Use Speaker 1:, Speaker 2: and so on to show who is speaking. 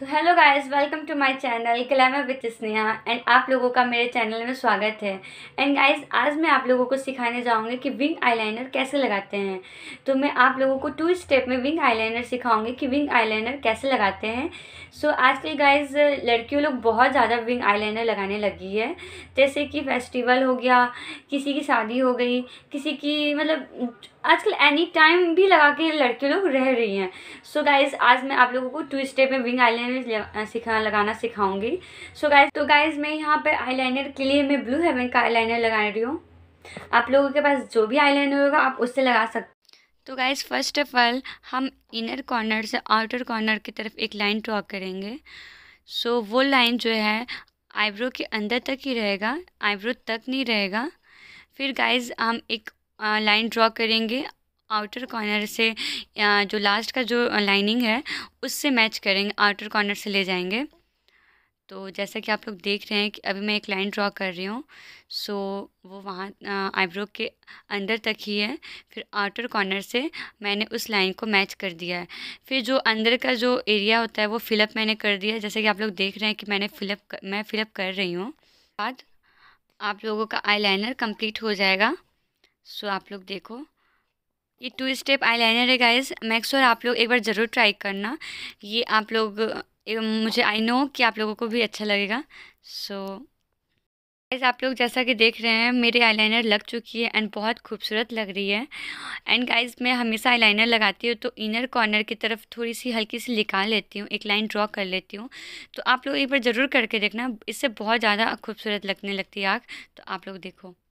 Speaker 1: तो hello guys welcome to my channel glamour with Sneha and आप लोगों का मेरे चैनल में स्वागत है एंड गाइस आज मैं आप लोगों को सिखाने जाऊंगी कि विंग आईलाइनर कैसे लगाते हैं तो मैं आप लोगों को टू स्टेप में विंग आईलाइनर सिखाऊंगी कि विंग आईलाइनर कैसे लगाते हैं सो so, आजकल गाइस लड़कियों लोग बहुत ज़्यादा विंग आई लगाने लगी है जैसे कि फेस्टिवल हो गया किसी की शादी हो गई किसी की मतलब आजकल एनी टाइम भी लगा के लड़के लोग रह रही हैं सो गाइज आज मैं आप लोगों को टू स्टेप में विंग आईलाइनर सिखा लगाना सिखाऊंगी सो गाइज तो गाइज मैं यहाँ पर आईलाइनर के लिए मैं ब्लू हेवन का आईलाइनर लगा रही हूँ आप लोगों के पास जो भी आईलाइनर होगा आप उससे लगा सकते तो गाइज फर्स्ट ऑफ ऑल हम इनर कॉर्नर से आउटर कॉर्नर की तरफ एक लाइन ड्रॉ करेंगे सो so, वो लाइन जो है आईब्रो के अंदर तक ही रहेगा आईब्रो तक नहीं रहेगा फिर गाइज हम एक लाइन ड्रॉ करेंगे आउटर कॉर्नर से जो लास्ट का जो लाइनिंग है उससे मैच करेंगे आउटर कॉर्नर से ले जाएंगे तो जैसा कि आप लोग देख रहे हैं कि अभी मैं एक लाइन ड्रॉ कर रही हूँ सो वो वहाँ आईब्रो के अंदर तक ही है फिर आउटर कॉर्नर से मैंने उस लाइन को मैच कर दिया है फिर जो अंदर का जो एरिया होता है वो फिलअप मैंने कर दिया है जैसे कि आप लोग देख रहे हैं कि मैंने फिलअप मैं फिलअप कर रही हूँ बाद आप लोगों का आई लाइनर हो जाएगा सो आप लोग देखो ये टू स्टेप आईलाइनर है गाइस मैक्स और आप लोग एक बार ज़रूर ट्राई करना ये आप लोग मुझे आई नो कि आप लोगों को भी अच्छा लगेगा सो so, गाइस आप लोग जैसा कि देख रहे हैं मेरी आईलाइनर लग चुकी है एंड बहुत खूबसूरत लग रही है एंड गाइस मैं हमेशा आईलाइनर लगाती हूँ तो इनर कॉर्नर की तरफ थोड़ी सी हल्की सी निकाल लेती हूँ एक लाइन ड्रॉ कर लेती हूँ तो आप लोग एक बार ज़रूर करके देखना इससे बहुत ज़्यादा खूबसूरत लगने लगती है आँख तो आप लोग देखो